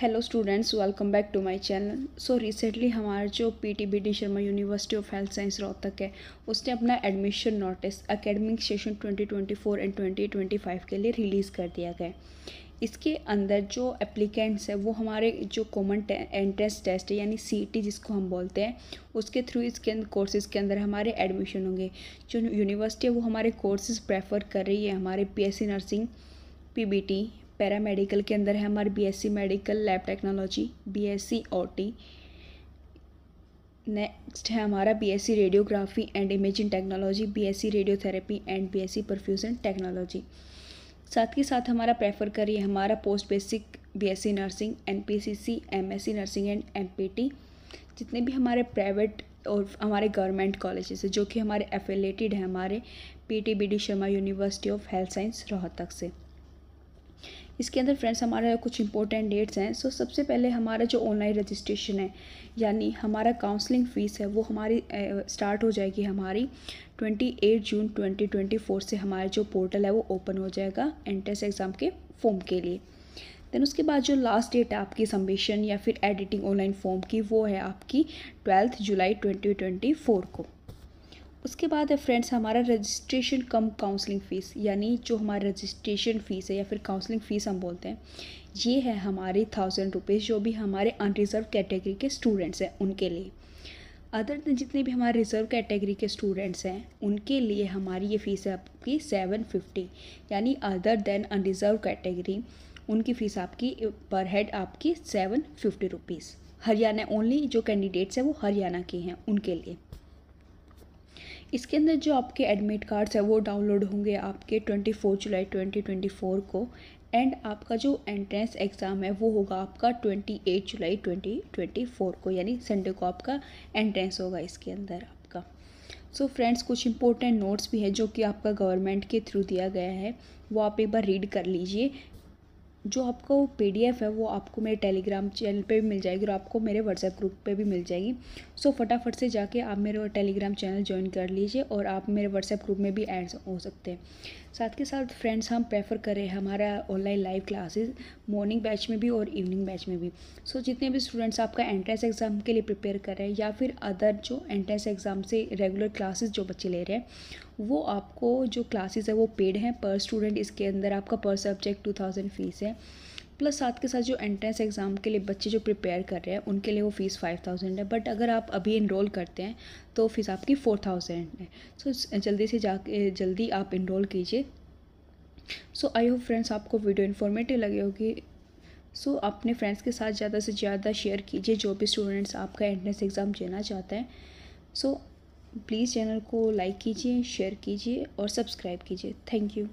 hello students welcome back to my channel so recently हमारा जो D Sharma university of health science Rohtak है उसने अपना admission notice academic session 2024 and 2025 के लिए रिलीज़ कर दिया गया इसके अंदर जो एप्लीकेंट्स है वो हमारे जो कॉमन एंट्रेंस टेस्ट है यानी सी जिसको हम बोलते हैं उसके थ्रू इसके अंदर कोर्सेज़ के अंदर हमारे एडमिशन होंगे जो यूनिवर्सिटी है वो हमारे कोर्सेज़ प्रेफर कर रही है हमारे P nursing P paramedical के अंदर है हमारी BSc medical lab technology BSc OT next है हमारा BSc radiography and imaging technology BSc radiotherapy and BSc perfusion technology साथ ही साथ हमारा प्रेफर करिए हमारा post basic BSc nursing NPCC MSc nursing and MPT जितने भी हमारे प्राइवेट और हमारे गवर्नमेंट कॉलेजेस है जो कि हमारे एफिलेटेड हैं हमारे D Sharma university of health science Rohtak से इसके अंदर फ्रेंड्स हमारे कुछ इंपॉर्टेंट डेट्स हैं सो सबसे पहले हमारा जो ऑनलाइन रजिस्ट्रेशन है यानी हमारा काउंसलिंग फ़ीस है वो हमारी स्टार्ट हो जाएगी हमारी 28 जून 2024 से हमारा जो पोर्टल है वो ओपन हो जाएगा एंट्रेंस एग्ज़ाम के फॉर्म के लिए देन उसके बाद जो लास्ट डेट है आपकी सबमिशन या फिर एडिटिंग ऑनलाइन फॉर्म की वो है आपकी ट्वेल्थ जुलाई ट्वेंटी को उसके बाद है फ्रेंड्स हमारा रजिस्ट्रेशन कम काउंसलिंग फ़ीस यानी जो हमारा रजिस्ट्रेशन फ़ीस है या फिर काउंसलिंग फ़ीस हम बोलते हैं ये है हमारी थाउजेंड रुपीज़ जो भी हमारे अनरिज़र्व कैटेगरी के स्टूडेंट्स हैं उनके लिए अदर दिन जितने भी हमारे रिज़र्व कैटेगरी के स्टूडेंट्स हैं उनके लिए हमारी ये फ़ीस है आपकी सेवन फिफ्टी यानी अदर देन अनरिज़र्व कैटेगरी उनकी फ़ीस आपकी पर हेड आपकी seven fifty rupees Haryana only जो कैंडिडेट्स हैं वो हरियाणा के हैं उनके लिए इसके अंदर जो आपके एडमिट कार्ड्स है वो डाउनलोड होंगे आपके twenty four July twenty twenty four को एंड आपका जो एंट्रेंस एग्ज़ाम है वो होगा आपका twenty eight July twenty twenty four को यानी संडे को आपका एंट्रेंस होगा इसके अंदर आपका सो so फ्रेंड्स कुछ इंपॉर्टेंट नोट्स भी हैं जो कि आपका गवर्नमेंट के थ्रू दिया गया है वो आप एक बार रीड कर लीजिए जो आपको पीडीएफ है वो आपको मेरे टेलीग्राम चैनल पे भी मिल जाएगी और आपको मेरे व्हाट्सएप ग्रुप पे भी मिल जाएगी सो फटाफट से जाके आप मेरे टेलीग्राम चैनल ज्वाइन कर लीजिए और आप मेरे व्हाट्सएप ग्रुप में भी ऐड हो सकते हैं साथ के साथ फ्रेंड्स हम प्रेफर करें हमारा online live classes morning batch में भी और इवनिंग बैच में भी सो so, जितने भी स्टूडेंट्स आपका एंट्रेंस एग्ज़ाम के लिए प्रिपेयर कर रहे हैं या फिर अदर जो एंट्रेंस एग्ज़ाम से रेगुलर क्लासेस जो बच्चे ले रहे हैं वो आपको जो क्लासेस है वो पेड हैं पर स्टूडेंट इसके अंदर आपका per subject two thousand fees है प्लस साथ के साथ जो एंट्रेंस एग्ज़ाम के लिए बच्चे जो प्रिपेयर कर रहे हैं उनके लिए वो फ़ीस फाइव थाउजेंड है बट अगर आप अभी इनरोल करते हैं तो फ़ीस आपकी फोर थाउजेंड है सो so, जल्दी से जाके जल्दी आप इनरोल कीजिए सो आई होप फ्रेंड्स आपको वीडियो इन्फॉर्मेटिव लगे होगी सो so, अपने फ्रेंड्स के साथ ज़्यादा से ज़्यादा शेयर कीजिए जो भी स्टूडेंट्स आपका एंट्रेंस एग्ज़ाम देना चाहते हैं सो so, प्लीज़ चैनल को लाइक कीजिए शेयर कीजिए और सब्सक्राइब कीजिए थैंक यू